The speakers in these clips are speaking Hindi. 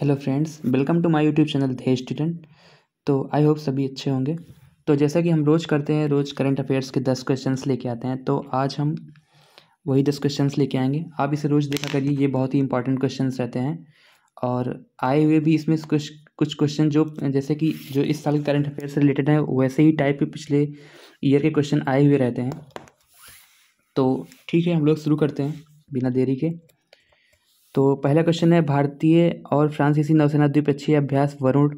hello friends welcome to my YouTube channel the student तो आई होप सभी अच्छे होंगे तो जैसा कि हम रोज़ करते हैं रोज़ करंट अफेयर्स के दस क्वेश्चंस लेके आते हैं तो आज हम वही दस क्वेश्चंस लेके आएंगे आप इसे रोज़ देखा करिए ये बहुत ही इंपॉर्टेंट क्वेश्चन रहते हैं और आए हुए भी इसमें कुछ कुछ क्वेश्चन जो जैसे कि जो इस साल के करंट अफेयर्स से रिलेटेड हैं वैसे ही टाइप के पिछले ईयर के क्वेश्चन आए हुए रहते हैं तो ठीक है हम लोग शुरू करते हैं बिना देरी के तो पहला क्वेश्चन है भारतीय और फ्रांसीसी नौसेना द्विपक्षीय अभ्यास वरुण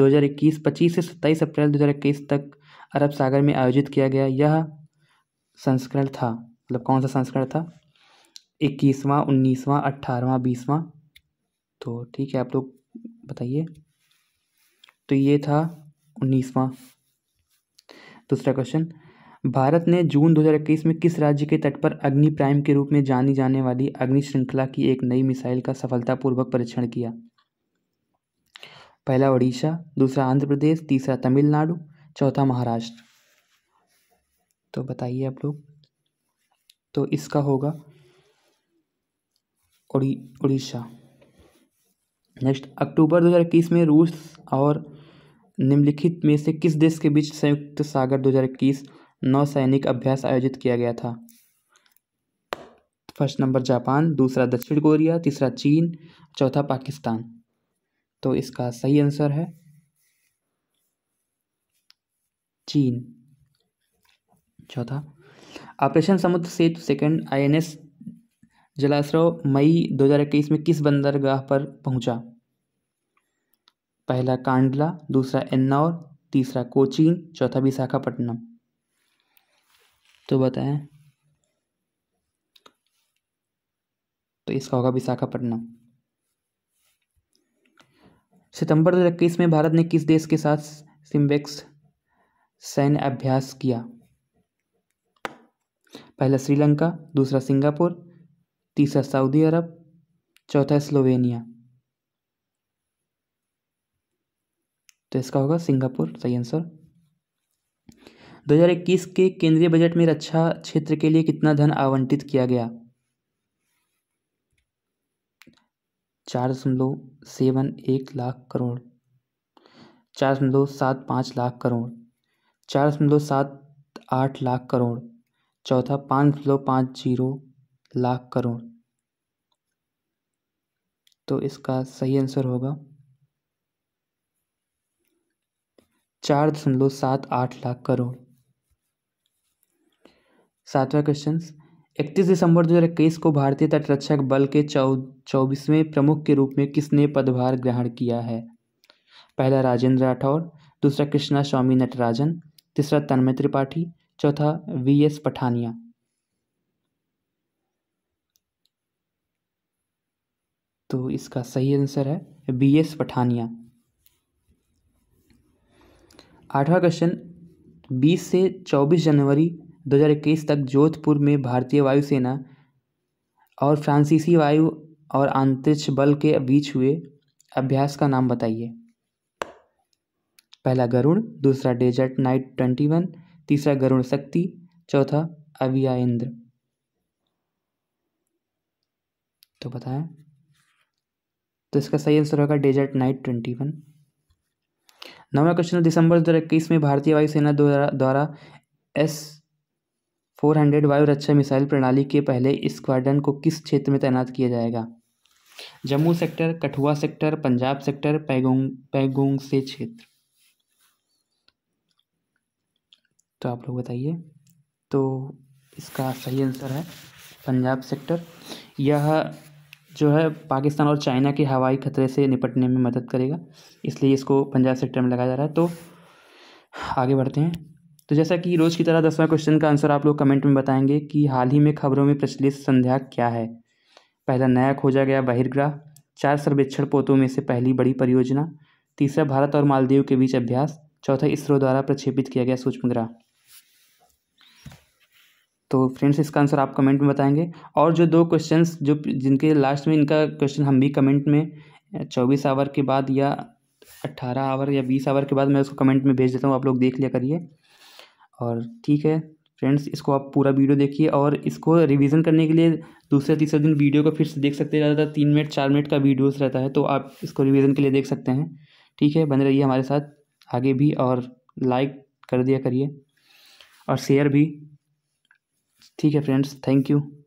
2021 25 से 27 अप्रैल 2021 तक अरब सागर में आयोजित किया गया यह संस्करण था मतलब कौन सा संस्करण था इक्कीसवां उन्नीसवां अट्ठारहवां बीसवां तो ठीक है आप लोग बताइए तो ये था उन्नीसवां दूसरा क्वेश्चन भारत ने जून 2021 में किस राज्य के तट पर अग्नि प्राइम के रूप में जानी जाने वाली अग्नि श्रृंखला की एक नई मिसाइल का सफलतापूर्वक परीक्षण किया पहला ओडिशा दूसरा आंध्र प्रदेश तीसरा तमिलनाडु चौथा महाराष्ट्र तो बताइए आप लोग तो इसका होगा उड़ीसा नेक्स्ट अक्टूबर 2021 में रूस और निम्नलिखित में से किस देश के बीच संयुक्त सागर 2021 नौसैनिक अभ्यास आयोजित किया गया था फर्स्ट नंबर जापान दूसरा दक्षिण कोरिया तीसरा चीन चौथा पाकिस्तान तो इसका सही आंसर है चीन चौथा ऑपरेशन समुद्र सेतु सेकंड आईएनएस जलाश्रव मई 2021 में किस बंदरगाह पर पहुंचा पहला कांडला दूसरा एन्नौर तीसरा कोचीन चौथा विशाखापट्टनम तो बताएं तो इसका होगा विशाखापट्टनम सितंबर 2021 में भारत ने किस देश के साथ सिम्बेक्स सैन्य अभ्यास किया पहला श्रीलंका दूसरा सिंगापुर तीसरा सऊदी अरब चौथा स्लोवेनिया तो इसका होगा सिंगापुर सही आंसर 2021 के केंद्रीय बजट में रक्षा क्षेत्र के लिए कितना धन आवंटित किया गया चार दशमलव सेवन एक लाख करोड़ चार दशमलव सात पाँच लाख करोड़ चार दशमलव सात आठ लाख करोड़ चौथा पाँच दशमलव पाँच जीरो लाख करोड़ तो इसका सही आंसर होगा चार दशमलव सात आठ लाख करोड़ सातवां क्वेश्चन इकतीस दिसंबर दो को भारतीय तटरक्षक बल के चौ चौबीसवें प्रमुख के रूप में किसने पदभार ग्रहण किया है पहला राजेंद्र राठौर दूसरा कृष्णा स्वामी नटराजन तीसरा तन्मय त्रिपाठी चौथा वी एस पठानिया तो इसका सही आंसर है बी एस पठानिया आठवां क्वेश्चन 20 से 24 जनवरी 2021 तक जोधपुर में भारतीय वायुसेना और फ्रांसीसी वायु और अंतरिक्ष बल के बीच हुए अभ्यास का नाम बताइए पहला गरुड़ दूसरा डेजर्ट नाइट ट्वेंटी वन तीसरा गरुण शक्ति चौथा अविया इंद्र तो बताएं तो इसका सही आंसर होगा डेजर्ट नाइट ट्वेंटी वन नवा क्वेश्चन दिसंबर दो हज़ार इक्कीस में भारतीय वायुसेना द्वारा द्वारा एस फोर हंड्रेड वायु रक्षा मिसाइल प्रणाली के पहले स्क्वाड्रन को किस क्षेत्र में तैनात किया जाएगा Jammu sector Kathua sector Punjab sector Pangong Pangong से क्षेत्र तो आप लोग बताइए तो इसका सही आंसर है पंजाब सेक्टर यह जो है पाकिस्तान और चाइना के हवाई खतरे से निपटने में मदद करेगा इसलिए इसको पंजाब सेक्टर में लगाया जा रहा है तो आगे बढ़ते हैं तो जैसा कि रोज़ की तरह दसवां क्वेश्चन का आंसर आप लोग कमेंट में बताएंगे कि हाल ही में खबरों में प्रचलित संध्या क्या है पहला नया खोजा गया बहिर्ग्रह चार सर्वेक्षण पोतों में से पहली बड़ी परियोजना तीसरा भारत और मालदीव के बीच अभ्यास चौथा इसरो द्वारा प्रक्षेपित किया गया सूक्ष्मग्रह तो फ्रेंड्स इसका आंसर आप कमेंट में बताएंगे और जो दो क्वेश्चंस जो जिनके लास्ट में इनका क्वेश्चन हम भी कमेंट में चौबीस आवर के बाद या अट्ठारह आवर या बीस आवर के बाद मैं उसको कमेंट में भेज देता हूँ आप लोग देख लिया करिए और ठीक है फ्रेंड्स इसको आप पूरा वीडियो देखिए और इसको रिवीजन करने के लिए दूसरे तीसरे दिन वीडियो को फिर से देख सकते हैं ज़्यादातर तीन मिनट चार मिनट का वीडियोस रहता है तो आप इसको रिवीजन के लिए देख सकते हैं ठीक है बने रहिए हमारे साथ आगे भी और लाइक कर दिया करिए और शेयर भी ठीक है फ्रेंड्स थैंक यू